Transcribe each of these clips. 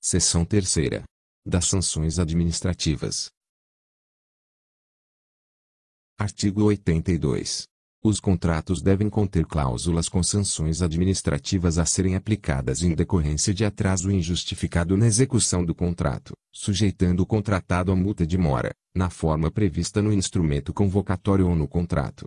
Seção terceira. Das sanções administrativas. Artigo 82. Os contratos devem conter cláusulas com sanções administrativas a serem aplicadas em decorrência de atraso injustificado na execução do contrato, sujeitando o contratado a multa de mora, na forma prevista no instrumento convocatório ou no contrato.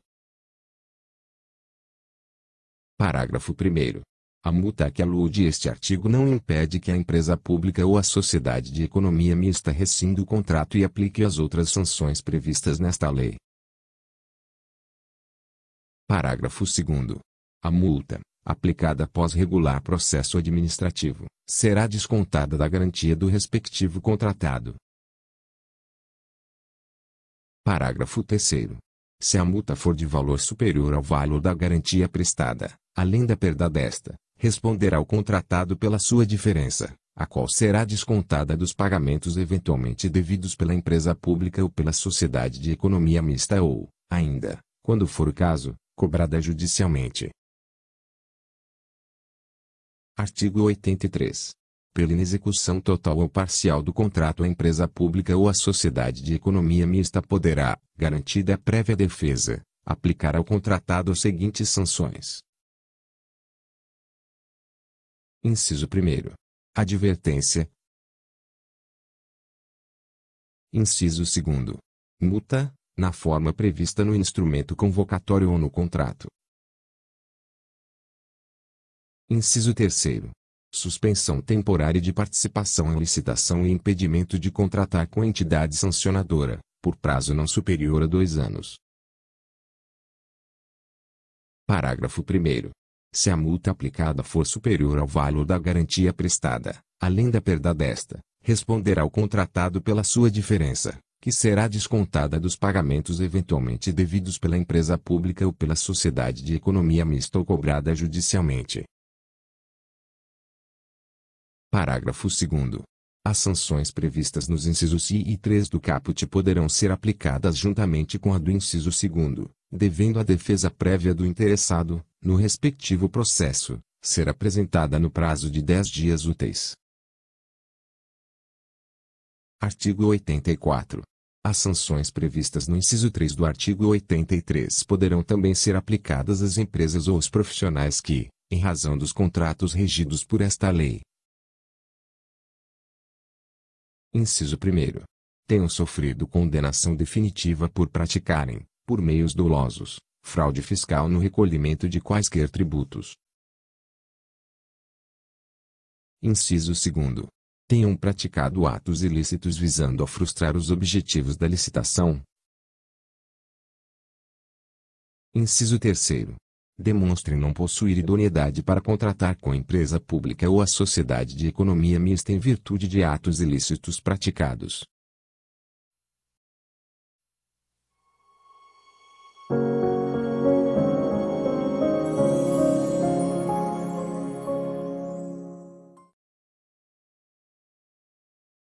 Parágrafo 1. A multa a que alude este artigo não impede que a empresa pública ou a sociedade de economia mista rescinda o contrato e aplique as outras sanções previstas nesta lei. Parágrafo 2. A multa, aplicada após regular processo administrativo, será descontada da garantia do respectivo contratado. Parágrafo 3. Se a multa for de valor superior ao valor da garantia prestada, além da perda desta, responderá ao contratado pela sua diferença, a qual será descontada dos pagamentos eventualmente devidos pela empresa pública ou pela sociedade de economia mista ou, ainda, quando for o caso, cobrada judicialmente. Artigo 83. Pela inexecução total ou parcial do contrato a empresa pública ou a sociedade de economia mista poderá, garantida a prévia defesa, aplicar ao contratado as seguintes sanções. Inciso 1. Advertência. Inciso 2. Multa, na forma prevista no instrumento convocatório ou no contrato. Inciso 3. Suspensão temporária de participação em licitação e impedimento de contratar com a entidade sancionadora, por prazo não superior a dois anos. Parágrafo 1. Se a multa aplicada for superior ao valor da garantia prestada, além da perda desta, responderá o contratado pela sua diferença, que será descontada dos pagamentos eventualmente devidos pela empresa pública ou pela sociedade de economia mista ou cobrada judicialmente. Parágrafo 2. As sanções previstas nos incisos I e 3 do caput poderão ser aplicadas juntamente com a do inciso 2, devendo a defesa prévia do interessado, no respectivo processo, ser apresentada no prazo de 10 dias úteis. Artigo 84. As sanções previstas no inciso 3 do artigo 83 poderão também ser aplicadas às empresas ou aos profissionais que, em razão dos contratos regidos por esta lei. Inciso 1. Tenham sofrido condenação definitiva por praticarem, por meios dolosos, fraude fiscal no recolhimento de quaisquer tributos. Inciso 2. Tenham praticado atos ilícitos visando a frustrar os objetivos da licitação. Inciso 3. Demonstrem não possuir idoneidade para contratar com a empresa pública ou a sociedade de economia mista em virtude de atos ilícitos praticados,